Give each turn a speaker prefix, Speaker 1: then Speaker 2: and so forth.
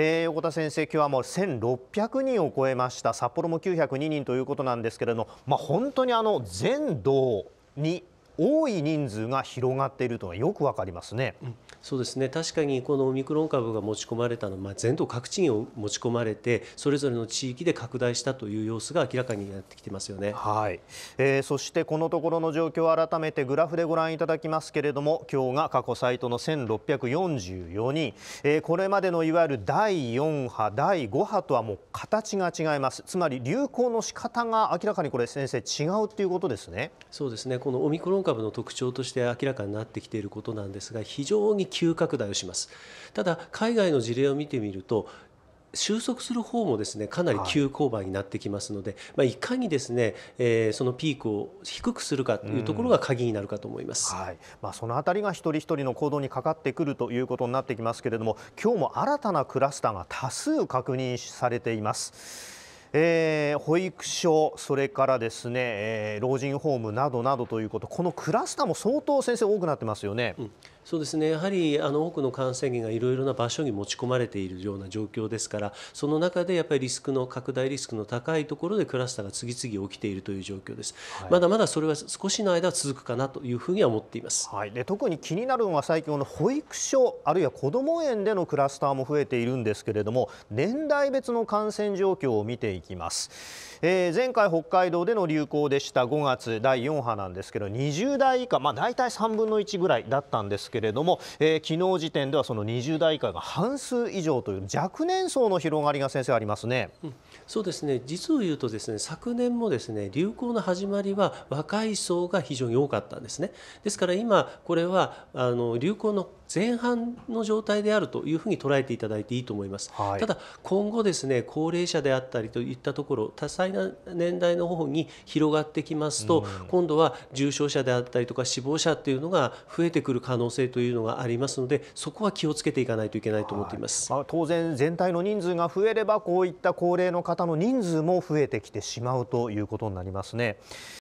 Speaker 1: えー、横田先生、今日はもう1600人を超えました、札幌も902人ということなんですけれども、まあ、本当にあの全道に多い人数が広
Speaker 2: がっているというのがよくわかりますね。うんそうですね確かにこのオミクロン株が持ち込まれたのは、まあ、全土各地に持ち込まれてそれぞれの地域で拡大したという様子が明らかになってきてますよね、はい
Speaker 1: えー、そしてこのところの状況を改めてグラフでご覧いただきますけれども今日が過去最多の1644人、えー、これまでのいわゆる第4波第5波とはもう形が違いますつまり流行の仕方が
Speaker 2: 明らかにこれ先生違うということですねそうですねこのオミクロン株の特徴として明らかになってきていることなんですが非常に急拡大をしますただ海外の事例を見てみると収束する方もですねかなり急勾配になってきますので、はい、まあ、いかにですね、えー、そのピークを低くするかというところが鍵になるかと思います、はい、
Speaker 1: まあ、そのあたりが一人一人の行動にかかってくるということになってきますけれども今日も新たなクラスターが多数確認されています。えー、保育所、それからですね、えー、老人ホームなどなどということ、このクラスターも相当先生、多く
Speaker 2: なってますよね。うんそうですねやはりあの多くの感染源がいろいろな場所に持ち込まれているような状況ですから、その中でやっぱりリスクの拡大リスクの高いところでクラスターが次々起きているという状況です、はい、まだまだそれは少しの間は続くかなというふうには思っています、は
Speaker 1: い、で特に気になるのは、最近、の保育所、あるいは子ども園でのクラスターも増えているんですけれども、年代別の感染状況を見ていきます。えー、前回、北海道での流行でした5月第4波なんですけど、20代以下、まあ、大体3分の1ぐらいだったんですけけれども、えー、昨日時点ではその20代以下が半数以上という
Speaker 2: 若年層の広がりが先生ありますね、うん、そうですね実を言うとですね昨年もですね流行の始まりは若い層が非常に多かったんですねですから今これはあの流行の前半の状態であるというふうに捉えていただいていいと思います、はい、ただ今後ですね高齢者であったりといったところ多彩な年代の方に広がってきますと、うん、今度は重症者であったりとか死亡者というのが増えてくる可能性というのがありますのでそこは気をつけていかないといけないと思っています、はい、まあ、当然
Speaker 1: 全体の人数が増えればこういった高齢の方の人数も増えてきてしまうということになりますね。